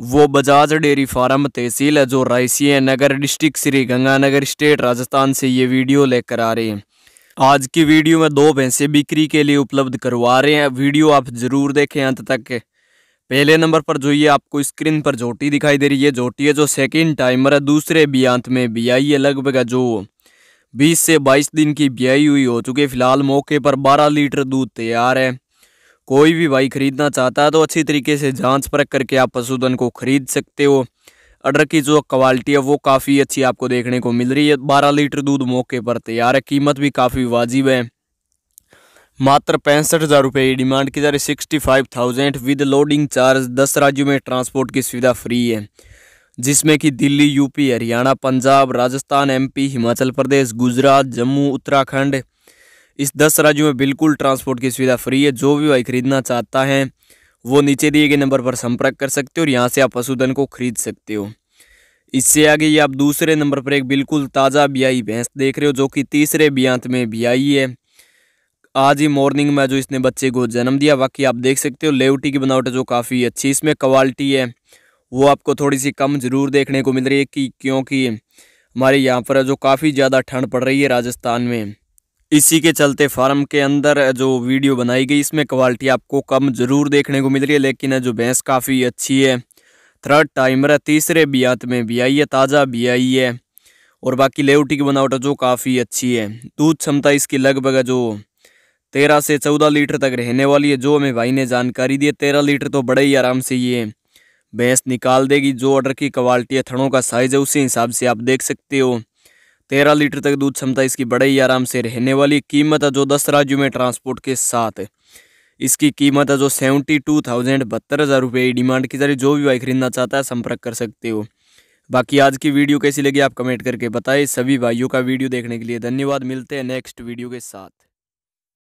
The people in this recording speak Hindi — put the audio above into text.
वो बजाज डेयरी फार्म तहसील है जो Raisinghnagar district Shri Ganganagar state Rajasthan से ये वीडियो लेकर आ रहे हैं आज की वीडियो में दो भैंसे बिक्री के लिए उपलब्ध करवा रहे हैं वीडियो आप जरूर देखें अंत तक पहले नंबर पर जो ये आपको स्क्रीन पर झोटी दिखाई दे रही है झोटी है जो सेकेंड टाइमर है दूसरे अंत में बियाई है लगभग जो बीस से बाईस दिन की ब्याई हुई हो चुकी है फिलहाल मौके पर बारह लीटर दूध तैयार है कोई भी भाई खरीदना चाहता है तो अच्छी तरीके से जांच परख करके आप पशुधन को खरीद सकते हो अडर की जो क्वालिटी है वो काफ़ी अच्छी आपको देखने को मिल रही है बारह लीटर दूध मौके पर तैयार है कीमत भी काफ़ी वाजिब है मात्र पैंसठ हज़ार रुपये की डिमांड की जा रही sixty five thousand with loading charge दस राज्यों में ट्रांसपोर्ट की सुविधा फ्री है जिसमें कि दिल्ली यूपी हरियाणा पंजाब राजस्थान एमपी हिमाचल प्रदेश गुजरात जम्मू उत्तराखंड इस दस राज्यों में बिल्कुल ट्रांसपोर्ट की सुविधा फ्री है जो भी भाई खरीदना चाहता है वो नीचे दिए गए नंबर पर संपर्क कर सकते हो और यहाँ से आप पशुधन को खरीद सकते हो इससे आगे ये आप दूसरे नंबर पर एक बिल्कुल ताज़ा बियाई भैंस देख रहे हो जो कि तीसरे बियांत में बियाई है आज ही मॉर्निंग में जो इसने बच्चे को जन्म दिया बाकी आप देख सकते हो लेवटी की बनावट जो काफ़ी अच्छी इसमें क्वालिटी है वो आपको थोड़ी सी कम ज़रूर देखने को मिल रही है कि क्योंकि हमारे यहाँ पर जो काफ़ी ज़्यादा ठंड पड़ रही है राजस्थान में इसी के चलते फार्म के अंदर जो वीडियो बनाई गई इसमें क्वालिटी आपको कम ज़रूर देखने को मिल रही है लेकिन जो भैंस काफ़ी अच्छी है थर्ड टाइमर है तीसरे बियात में भी आई है ताज़ा भी आई है और बाकी लेउटी की बनावट जो काफ़ी अच्छी है दूध क्षमता इसकी लगभग जो तेरह से चौदह लीटर तक रहने वाली है जो हमें भाई ने जानकारी दी है तेरह लीटर तो बड़े ही आराम से ये भैंस निकाल देगी जो ऑर्डर की क्वालिटी है थड़ों का साइज़ है उसी हिसाब से आप देख सकते हो तेरह लीटर तक दूध क्षमता इसकी बड़े ही आराम से रहने वाली कीमत है जो दस राज्यों में ट्रांसपोर्ट के साथ इसकी कीमत है जो सेवेंटी टू थाउजेंड बहत्तर हज़ार रुपये की डिमांड की जा रही जो भी भाई खरीदना चाहता है संपर्क कर सकते हो बाकी आज की वीडियो कैसी लगी आप कमेंट करके बताएं सभी भाइयों का वीडियो देखने के लिए धन्यवाद मिलते हैं नेक्स्ट वीडियो के साथ